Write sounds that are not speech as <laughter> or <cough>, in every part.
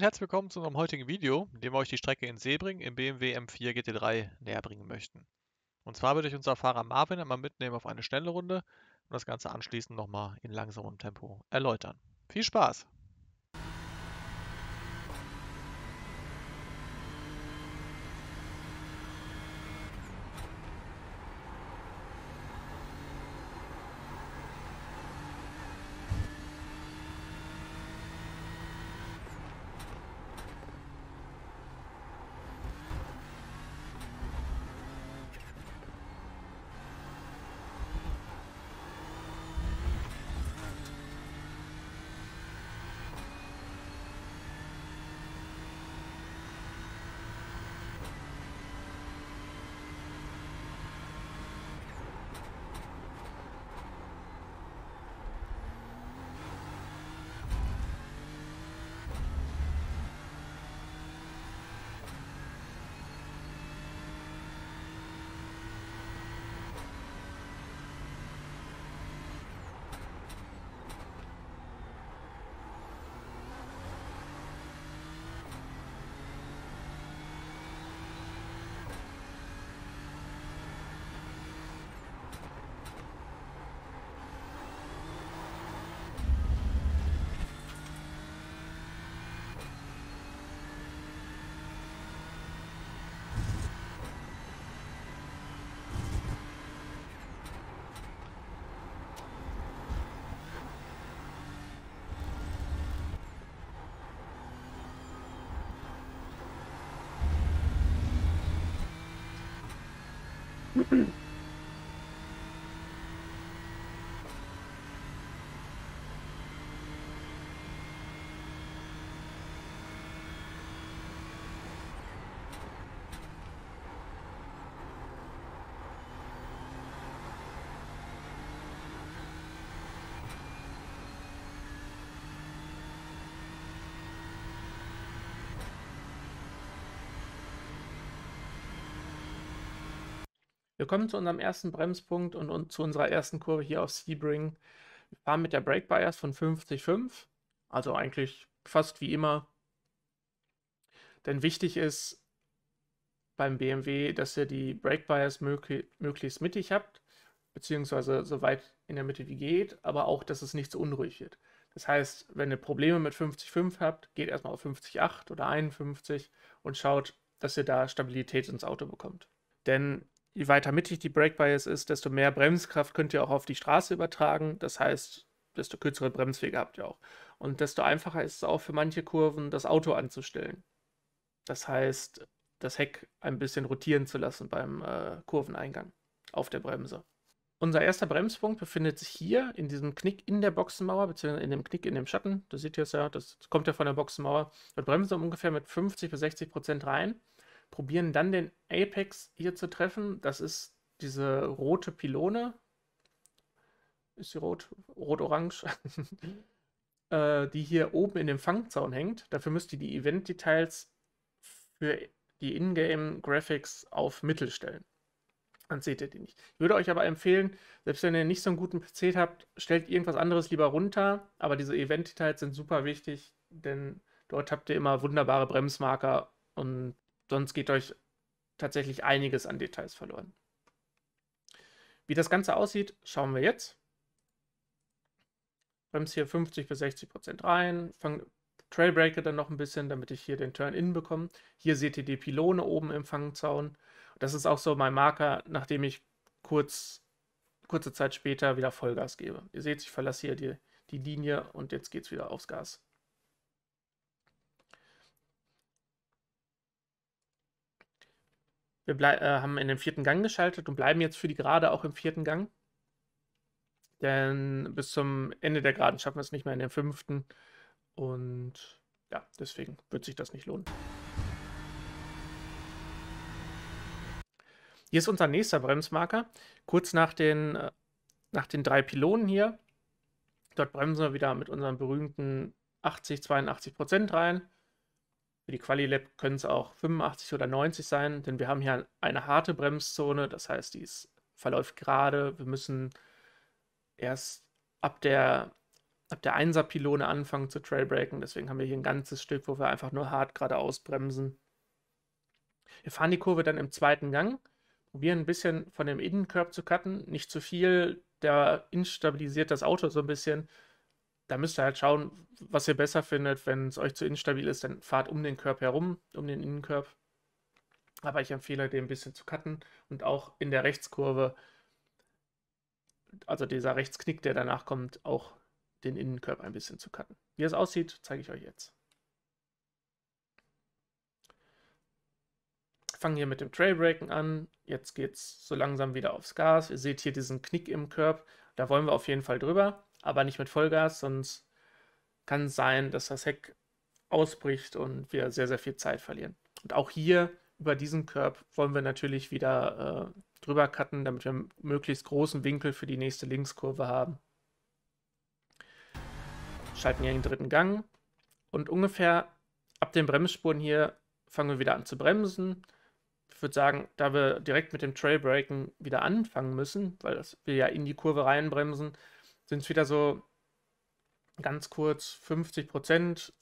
und herzlich willkommen zu unserem heutigen Video, in dem wir euch die Strecke in Sebring im BMW M4 GT3 näher bringen möchten. Und zwar würde ich unser Fahrer Marvin einmal mitnehmen auf eine schnelle Runde und das Ganze anschließend nochmal in langsamem Tempo erläutern. Viel Spaß! mm-hmm <clears throat> Wir kommen zu unserem ersten Bremspunkt und, und zu unserer ersten Kurve hier auf Sebring. Wir fahren mit der Brake Bias von 50,5, also eigentlich fast wie immer. Denn wichtig ist beim BMW, dass ihr die Brake Bias möglich, möglichst mittig habt, beziehungsweise so weit in der Mitte wie geht, aber auch, dass es nicht zu so unruhig wird. Das heißt, wenn ihr Probleme mit 50,5 habt, geht erstmal auf 50,8 oder 51 und schaut, dass ihr da Stabilität ins Auto bekommt. Denn je weiter mittig die Brake Bias ist, desto mehr Bremskraft könnt ihr auch auf die Straße übertragen. Das heißt, desto kürzere Bremswege habt ihr auch. Und desto einfacher ist es auch für manche Kurven, das Auto anzustellen. Das heißt, das Heck ein bisschen rotieren zu lassen beim äh, Kurveneingang auf der Bremse. Unser erster Bremspunkt befindet sich hier in diesem Knick in der Boxenmauer, beziehungsweise in dem Knick in dem Schatten. Das seht es ja, das kommt ja von der Boxenmauer. Dort bremsen wir ungefähr mit 50 bis 60 Prozent rein probieren dann den Apex hier zu treffen. Das ist diese rote Pylone. Ist sie rot? Rot-orange. <laughs> äh, die hier oben in dem Fangzaun hängt. Dafür müsst ihr die Event-Details für die Ingame-Graphics auf Mittel stellen. Dann seht ihr die nicht. Ich würde euch aber empfehlen, selbst wenn ihr nicht so einen guten PC habt, stellt irgendwas anderes lieber runter. Aber diese Event-Details sind super wichtig, denn dort habt ihr immer wunderbare Bremsmarker und Sonst geht euch tatsächlich einiges an Details verloren. Wie das Ganze aussieht, schauen wir jetzt. Bremst hier 50 bis 60 Prozent rein, fang Trailbreaker dann noch ein bisschen, damit ich hier den Turn-In bekomme. Hier seht ihr die Pylone oben im Fangzaun. Das ist auch so mein Marker, nachdem ich kurz, kurze Zeit später wieder Vollgas gebe. Ihr seht, ich verlasse hier die, die Linie und jetzt geht es wieder aufs Gas. Wir bleib, äh, haben in den vierten Gang geschaltet und bleiben jetzt für die Gerade auch im vierten Gang. Denn bis zum Ende der Geraden schaffen wir es nicht mehr in den fünften. Und ja, deswegen wird sich das nicht lohnen. Hier ist unser nächster Bremsmarker. Kurz nach den, äh, nach den drei Pylonen hier. Dort bremsen wir wieder mit unseren berühmten 80, 82 Prozent rein. Für die Quali-Lab können es auch 85 oder 90 sein, denn wir haben hier eine harte Bremszone, das heißt, die ist, verläuft gerade. Wir müssen erst ab der, ab der 1er Pylone anfangen zu Trailbreaken, deswegen haben wir hier ein ganzes Stück, wo wir einfach nur hart geradeaus bremsen. Wir fahren die Kurve dann im zweiten Gang, probieren ein bisschen von dem Innenkorb zu cutten, nicht zu viel, der instabilisiert das Auto so ein bisschen da müsst ihr halt schauen, was ihr besser findet. Wenn es euch zu instabil ist, dann fahrt um den Körper herum, um den Innenkörb. Aber ich empfehle, den ein bisschen zu cutten und auch in der Rechtskurve, also dieser Rechtsknick, der danach kommt, auch den Innenkorb ein bisschen zu cutten. Wie es aussieht, zeige ich euch jetzt. fangen hier mit dem Trailbreaken an. Jetzt geht es so langsam wieder aufs Gas. Ihr seht hier diesen Knick im Körb. Da wollen wir auf jeden Fall drüber aber nicht mit Vollgas, sonst kann es sein, dass das Heck ausbricht und wir sehr, sehr viel Zeit verlieren. Und auch hier über diesen Curb wollen wir natürlich wieder äh, drüber cutten, damit wir einen möglichst großen Winkel für die nächste Linkskurve haben. Schalten hier in den dritten Gang und ungefähr ab den Bremsspuren hier fangen wir wieder an zu bremsen. Ich würde sagen, da wir direkt mit dem Trailbraken wieder anfangen müssen, weil das wir ja in die Kurve reinbremsen, sind es wieder so ganz kurz 50 Prozent,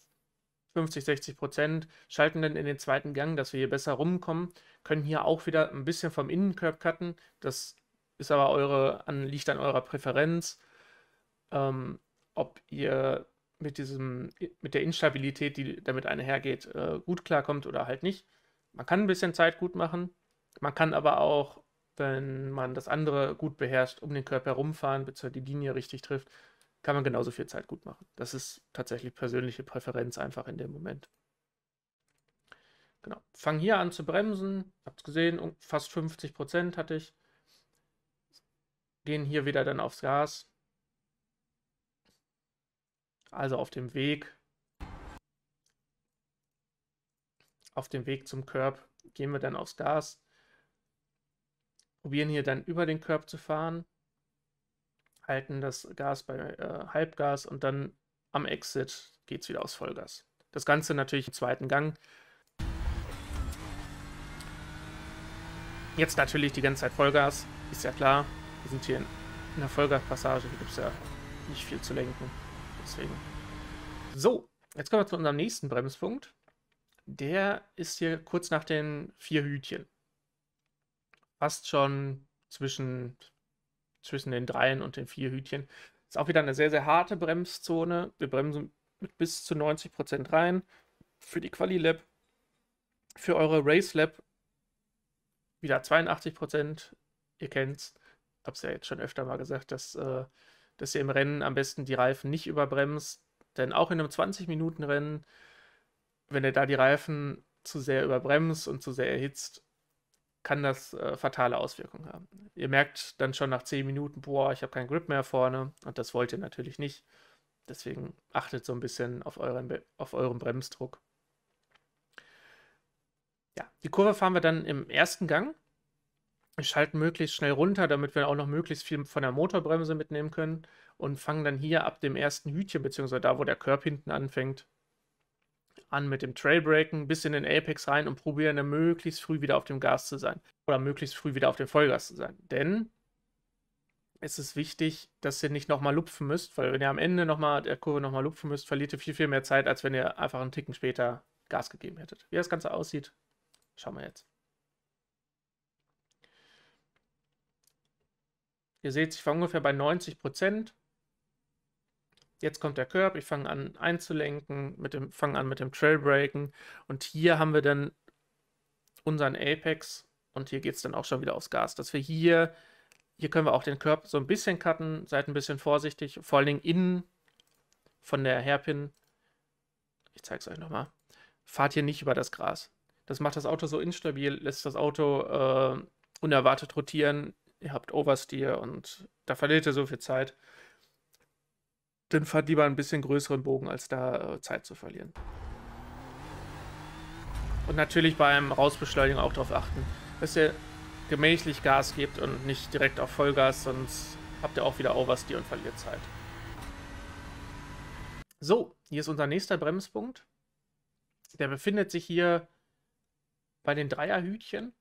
50, 60 Prozent schalten dann in den zweiten Gang, dass wir hier besser rumkommen, können hier auch wieder ein bisschen vom Innenkurb cutten. Das ist aber eure, an, liegt an eurer Präferenz, ähm, ob ihr mit diesem, mit der Instabilität, die damit einhergeht, äh, gut klarkommt oder halt nicht. Man kann ein bisschen Zeit gut machen, man kann aber auch wenn man das andere gut beherrscht, um den Körper herumfahren, bzw. die Linie richtig trifft, kann man genauso viel Zeit gut machen. Das ist tatsächlich persönliche Präferenz einfach in dem Moment. Genau. Fang hier an zu bremsen. Habt gesehen, fast 50 Prozent hatte ich. Gehen hier wieder dann aufs Gas. Also auf dem Weg. Auf dem Weg zum Curb gehen wir dann aufs Gas probieren hier dann über den Körb zu fahren, halten das Gas bei äh, Halbgas und dann am Exit geht es wieder aus Vollgas. Das Ganze natürlich im zweiten Gang. Jetzt natürlich die ganze Zeit Vollgas, ist ja klar. Wir sind hier in einer Vollgaspassage, hier gibt es ja nicht viel zu lenken. Deswegen. So, jetzt kommen wir zu unserem nächsten Bremspunkt. Der ist hier kurz nach den vier Hütchen fast schon zwischen, zwischen den Dreien und den vier Hütchen. Ist auch wieder eine sehr, sehr harte Bremszone. Wir bremsen mit bis zu 90% Prozent rein. Für die Quali-Lab, für eure Race-Lab wieder 82%. Prozent. Ihr kennt's, hab's ja jetzt schon öfter mal gesagt, dass, äh, dass ihr im Rennen am besten die Reifen nicht überbremst. Denn auch in einem 20-Minuten-Rennen, wenn ihr da die Reifen zu sehr überbremst und zu sehr erhitzt, kann das äh, fatale Auswirkungen haben. Ihr merkt dann schon nach 10 Minuten, boah, ich habe keinen Grip mehr vorne und das wollt ihr natürlich nicht. Deswegen achtet so ein bisschen auf euren, auf euren Bremsdruck. Ja, die Kurve fahren wir dann im ersten Gang. Wir schalten möglichst schnell runter, damit wir auch noch möglichst viel von der Motorbremse mitnehmen können und fangen dann hier ab dem ersten Hütchen, beziehungsweise da, wo der Körb hinten anfängt, an mit dem Trailbreaken bis in den Apex rein und probieren dann möglichst früh wieder auf dem Gas zu sein oder möglichst früh wieder auf dem Vollgas zu sein. Denn es ist wichtig, dass ihr nicht nochmal lupfen müsst, weil wenn ihr am Ende nochmal der Kurve nochmal lupfen müsst, verliert ihr viel, viel mehr Zeit, als wenn ihr einfach einen Ticken später Gas gegeben hättet. Wie das Ganze aussieht, schauen wir jetzt. Ihr seht ich war ungefähr bei 90 Prozent jetzt kommt der Curb, ich fange an einzulenken, mit dem, fange an mit dem Trailbreaken und hier haben wir dann unseren Apex und hier geht es dann auch schon wieder aufs Gas, dass wir hier, hier können wir auch den Curb so ein bisschen cutten, seid ein bisschen vorsichtig, vor allen Dingen innen von der Hairpin, ich zeige es euch nochmal, fahrt hier nicht über das Gras. Das macht das Auto so instabil, lässt das Auto äh, unerwartet rotieren, ihr habt Oversteer und da verliert ihr so viel Zeit dann fahrt lieber ein bisschen größeren Bogen, als da äh, Zeit zu verlieren. Und natürlich beim Rausbeschleunigen auch darauf achten, dass ihr gemächlich Gas gebt und nicht direkt auf Vollgas, sonst habt ihr auch wieder Oversteer und verliert Zeit. So, hier ist unser nächster Bremspunkt. Der befindet sich hier bei den Dreierhütchen.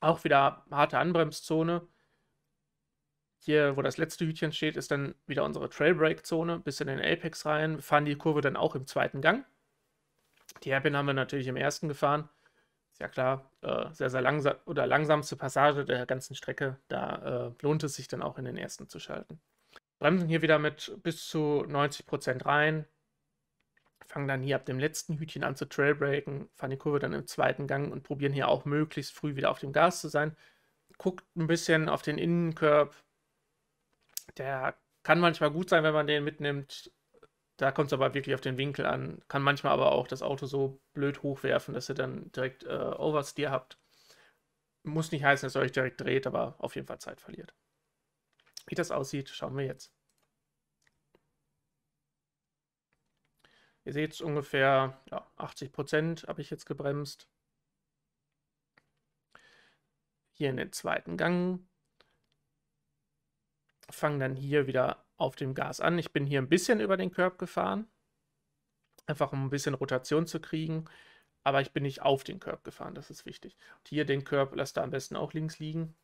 Auch wieder harte Anbremszone hier, wo das letzte Hütchen steht, ist dann wieder unsere Trailbreak-Zone bis in den Apex rein. Wir fahren die Kurve dann auch im zweiten Gang. Die Hairpin haben wir natürlich im ersten gefahren. Ist ja klar, äh, sehr, sehr langsam oder langsamste Passage der ganzen Strecke. Da äh, lohnt es sich dann auch in den ersten zu schalten. Bremsen hier wieder mit bis zu 90% rein. Fangen dann hier ab dem letzten Hütchen an zu Trailbreaken, fahren die Kurve dann im zweiten Gang und probieren hier auch möglichst früh wieder auf dem Gas zu sein. Guckt ein bisschen auf den Innenkörper. Der kann manchmal gut sein, wenn man den mitnimmt. Da kommt es aber wirklich auf den Winkel an. Kann manchmal aber auch das Auto so blöd hochwerfen, dass ihr dann direkt äh, Oversteer habt. Muss nicht heißen, dass ihr euch direkt dreht, aber auf jeden Fall Zeit verliert. Wie das aussieht, schauen wir jetzt. Ihr seht es ungefähr ja, 80 habe ich jetzt gebremst. Hier in den zweiten Gang fange dann hier wieder auf dem Gas an. Ich bin hier ein bisschen über den Körb gefahren, einfach um ein bisschen Rotation zu kriegen, aber ich bin nicht auf den Körb gefahren, das ist wichtig. Und hier den Körb lasst ihr am besten auch links liegen,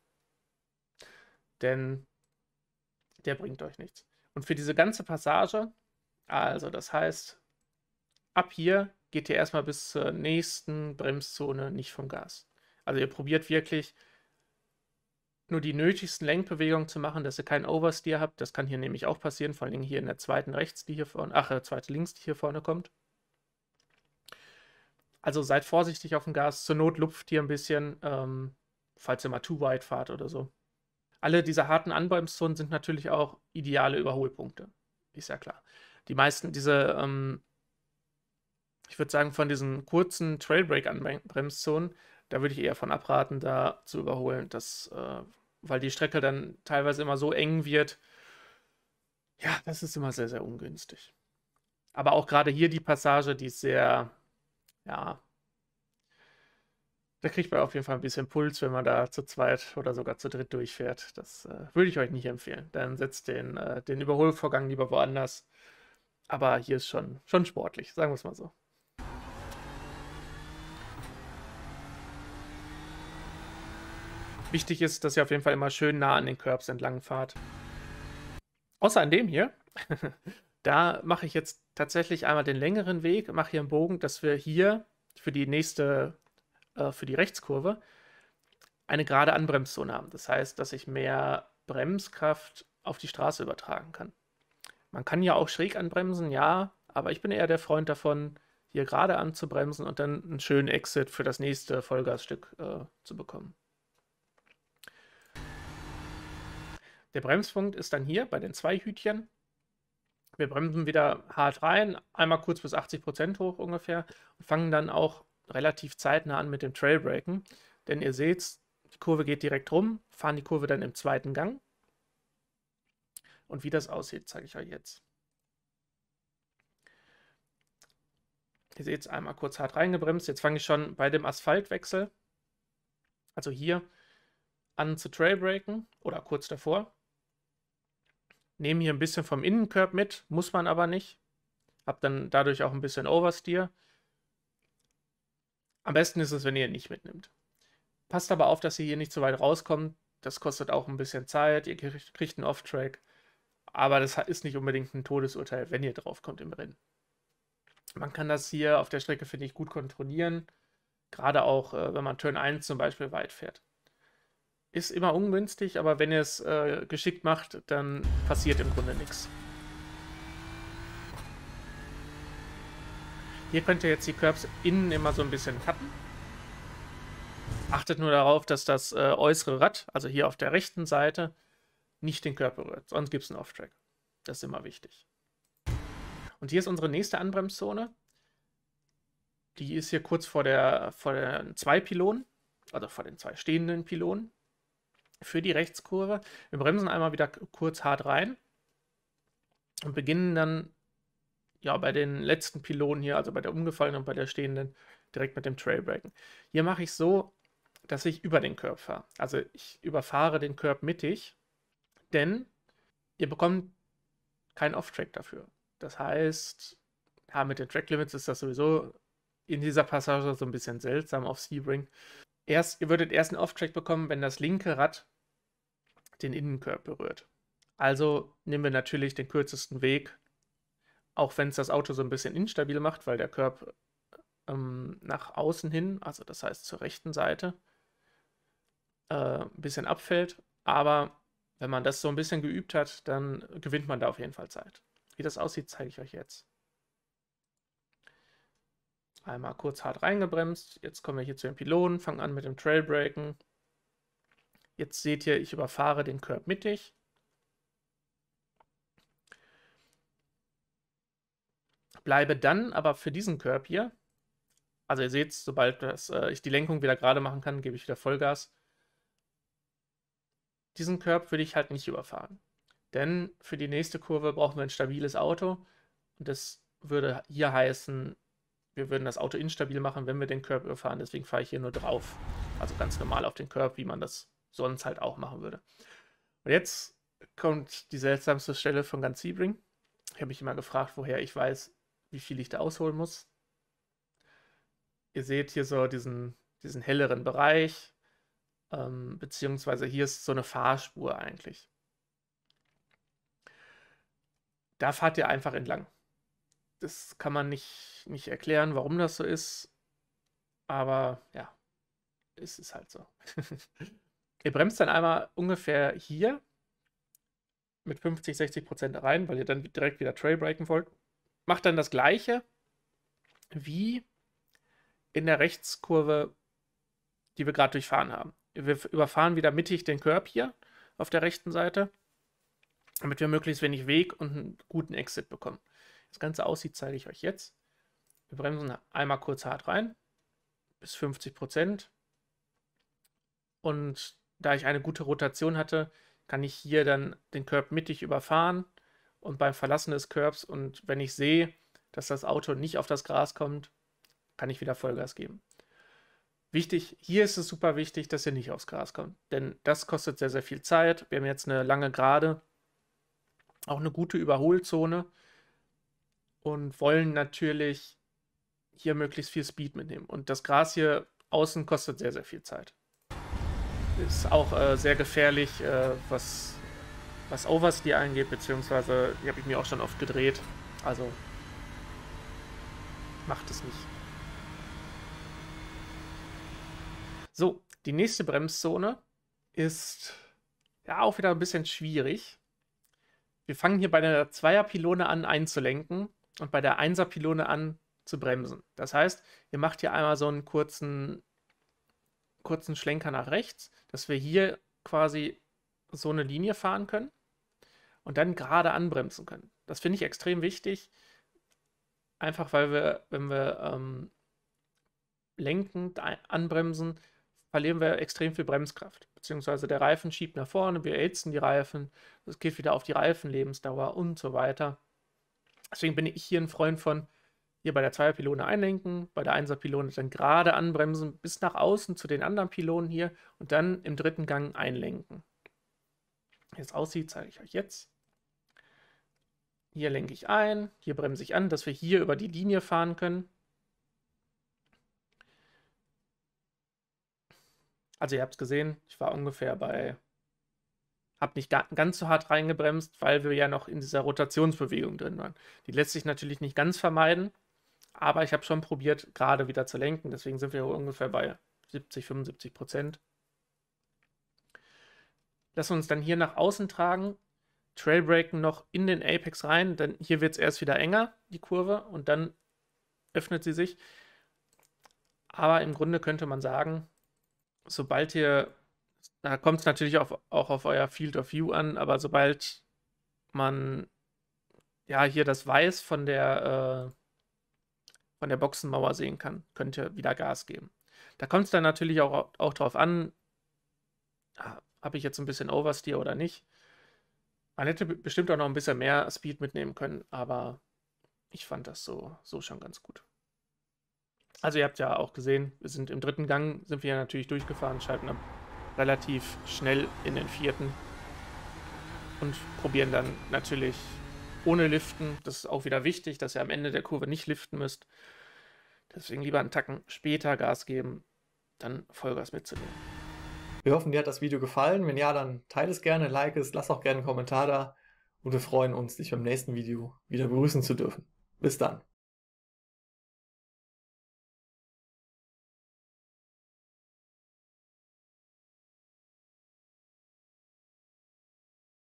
denn der bringt euch nichts. Und für diese ganze Passage, also das heißt, ab hier geht ihr erstmal bis zur nächsten Bremszone nicht vom Gas. Also ihr probiert wirklich nur die nötigsten Lenkbewegungen zu machen, dass ihr keinen Oversteer habt. Das kann hier nämlich auch passieren, vor allem hier in der zweiten rechts, die hier vorne, ach, äh, zweite links, die hier vorne kommt. Also seid vorsichtig auf dem Gas. Zur Not lupft ihr ein bisschen, ähm, falls ihr mal too weit fahrt oder so. Alle diese harten Anbremszonen sind natürlich auch ideale Überholpunkte. Ist ja klar. Die meisten, diese, ähm, ich würde sagen, von diesen kurzen Trailbreak-Anbremszonen, da würde ich eher von abraten, da zu überholen. Das äh, weil die Strecke dann teilweise immer so eng wird. Ja, das ist immer sehr, sehr ungünstig. Aber auch gerade hier die Passage, die ist sehr, ja, da kriegt man auf jeden Fall ein bisschen Puls, wenn man da zu zweit oder sogar zu dritt durchfährt. Das äh, würde ich euch nicht empfehlen. Dann setzt den, äh, den Überholvorgang lieber woanders. Aber hier ist schon, schon sportlich, sagen wir es mal so. Wichtig ist, dass ihr auf jeden Fall immer schön nah an den Curbs entlang fahrt. Außer an dem hier. <laughs> da mache ich jetzt tatsächlich einmal den längeren Weg, mache hier einen Bogen, dass wir hier für die nächste, äh, für die Rechtskurve, eine gerade Anbremszone haben. Das heißt, dass ich mehr Bremskraft auf die Straße übertragen kann. Man kann ja auch schräg anbremsen, ja, aber ich bin eher der Freund davon, hier gerade anzubremsen und dann einen schönen Exit für das nächste Vollgasstück äh, zu bekommen. Der Bremspunkt ist dann hier bei den zwei Hütchen. Wir bremsen wieder hart rein, einmal kurz bis 80% hoch ungefähr und fangen dann auch relativ zeitnah an mit dem Trailbreaken. Denn ihr seht, die Kurve geht direkt rum, fahren die Kurve dann im zweiten Gang. Und wie das aussieht, zeige ich euch jetzt. Ihr seht es einmal kurz hart reingebremst. Jetzt fange ich schon bei dem Asphaltwechsel, also hier, an zu Trailbreaken oder kurz davor nehme hier ein bisschen vom Innenkörb mit, muss man aber nicht. Hab dann dadurch auch ein bisschen Oversteer. Am besten ist es, wenn ihr nicht mitnimmt. Passt aber auf, dass ihr hier nicht zu weit rauskommt. Das kostet auch ein bisschen Zeit. Ihr kriegt einen Off-Track. Aber das ist nicht unbedingt ein Todesurteil, wenn ihr draufkommt im Rennen. Man kann das hier auf der Strecke, finde ich, gut kontrollieren. Gerade auch, äh, wenn man Turn 1 zum Beispiel weit fährt ist immer ungünstig, aber wenn ihr es äh, geschickt macht, dann passiert im Grunde nichts. Hier könnt ihr jetzt die Curbs innen immer so ein bisschen kappen. Achtet nur darauf, dass das äh, äußere Rad, also hier auf der rechten Seite, nicht den Körper rührt. Sonst gibt es einen Off-Track. Das ist immer wichtig. Und hier ist unsere nächste Anbremszone. Die ist hier kurz vor, der, vor den zwei Pylonen, also vor den zwei stehenden Pylonen für die Rechtskurve. Wir bremsen einmal wieder kurz hart rein und beginnen dann ja bei den letzten Pylonen hier, also bei der umgefallenen und bei der stehenden, direkt mit dem Trailbreaken. Hier mache ich so, dass ich über den Curb fahre. Also ich überfahre den Curb mittig, denn ihr bekommt keinen Off-Track dafür. Das heißt, ja, mit den Track Limits ist das sowieso in dieser Passage so ein bisschen seltsam auf Sebring. Erst, ihr würdet erst einen Off-Track bekommen, wenn das linke Rad den Innenkorb berührt. Also nehmen wir natürlich den kürzesten Weg, auch wenn es das Auto so ein bisschen instabil macht, weil der Körper ähm, nach außen hin, also das heißt zur rechten Seite, äh, ein bisschen abfällt. Aber wenn man das so ein bisschen geübt hat, dann gewinnt man da auf jeden Fall Zeit. Wie das aussieht, zeige ich euch jetzt. Einmal kurz hart reingebremst. Jetzt kommen wir hier zu den Pylonen, fangen an mit dem Trailbraken. Jetzt seht ihr, ich überfahre den Curb mittig. Bleibe dann aber für diesen Curb hier. Also ihr seht, sobald das, äh, ich die Lenkung wieder gerade machen kann, gebe ich wieder Vollgas. Diesen Curb würde ich halt nicht überfahren. Denn für die nächste Kurve brauchen wir ein stabiles Auto. Und das würde hier heißen, wir würden das Auto instabil machen, wenn wir den Curb überfahren. Deswegen fahre ich hier nur drauf. Also ganz normal auf den Curb, wie man das sonst halt auch machen würde. Und jetzt kommt die seltsamste Stelle von ganz Sebring. Ich habe mich immer gefragt, woher ich weiß, wie viel ich da ausholen muss. Ihr seht hier so diesen, diesen helleren Bereich, ähm, beziehungsweise hier ist so eine Fahrspur eigentlich. Da fahrt ihr einfach entlang. Das kann man nicht, nicht erklären, warum das so ist, aber ja, es ist halt so. <laughs> Ihr bremst dann einmal ungefähr hier mit 50, 60 Prozent rein, weil ihr dann direkt wieder Trail breaken wollt. Macht dann das gleiche wie in der Rechtskurve, die wir gerade durchfahren haben. Wir überfahren wieder mittig den Curb hier auf der rechten Seite, damit wir möglichst wenig Weg und einen guten Exit bekommen. Das Ganze aussieht, zeige ich euch jetzt. Wir bremsen einmal kurz hart rein, bis 50 Prozent. Und da ich eine gute Rotation hatte, kann ich hier dann den Curb mittig überfahren und beim Verlassen des Curbs und wenn ich sehe, dass das Auto nicht auf das Gras kommt, kann ich wieder Vollgas geben. Wichtig, hier ist es super wichtig, dass ihr nicht aufs Gras kommt, denn das kostet sehr, sehr viel Zeit. Wir haben jetzt eine lange Gerade, auch eine gute Überholzone und wollen natürlich hier möglichst viel Speed mitnehmen. Und das Gras hier außen kostet sehr, sehr viel Zeit ist auch äh, sehr gefährlich, äh, was, was Oversteer angeht, beziehungsweise die habe ich mir auch schon oft gedreht. Also macht es nicht. So, die nächste Bremszone ist ja auch wieder ein bisschen schwierig. Wir fangen hier bei der Zweierpilone an einzulenken und bei der Einserpilone an zu bremsen. Das heißt, ihr macht hier einmal so einen kurzen kurzen Schlenker nach rechts, dass wir hier quasi so eine Linie fahren können und dann gerade anbremsen können. Das finde ich extrem wichtig, einfach weil wir, wenn wir ähm, lenkend anbremsen, verlieren wir extrem viel Bremskraft, beziehungsweise der Reifen schiebt nach vorne, wir ätzen die Reifen, es geht wieder auf die Reifenlebensdauer und so weiter. Deswegen bin ich hier ein Freund von, hier bei der Zweierpylone einlenken, bei der Einserpylone dann gerade anbremsen bis nach außen zu den anderen Pylonen hier und dann im dritten Gang einlenken. Wie es aussieht, zeige ich euch jetzt. Hier lenke ich ein, hier bremse ich an, dass wir hier über die Linie fahren können. Also ihr habt es gesehen, ich war ungefähr bei, habe nicht ganz so hart reingebremst, weil wir ja noch in dieser Rotationsbewegung drin waren. Die lässt sich natürlich nicht ganz vermeiden, aber ich habe schon probiert, gerade wieder zu lenken. Deswegen sind wir ungefähr bei 70, 75 Prozent. Lass uns dann hier nach außen tragen. Trailbreaken noch in den Apex rein, denn hier wird es erst wieder enger, die Kurve, und dann öffnet sie sich. Aber im Grunde könnte man sagen, sobald ihr, da kommt es natürlich auch, auch auf euer Field of View an, aber sobald man ja hier das Weiß von der, äh, von der Boxenmauer sehen kann, könnte wieder Gas geben. Da kommt es dann natürlich auch, auch drauf an, ah, habe ich jetzt ein bisschen Oversteer oder nicht. Man hätte bestimmt auch noch ein bisschen mehr Speed mitnehmen können, aber ich fand das so, so schon ganz gut. Also ihr habt ja auch gesehen, wir sind im dritten Gang, sind wir ja natürlich durchgefahren, schalten dann relativ schnell in den vierten und probieren dann natürlich ohne Liften. Das ist auch wieder wichtig, dass ihr am Ende der Kurve nicht liften müsst. Deswegen lieber einen Tacken später Gas geben, dann Vollgas mitzunehmen. Wir hoffen, dir hat das Video gefallen. Wenn ja, dann teile es gerne, like es, lass auch gerne einen Kommentar da und wir freuen uns, dich beim nächsten Video wieder begrüßen zu dürfen. Bis dann.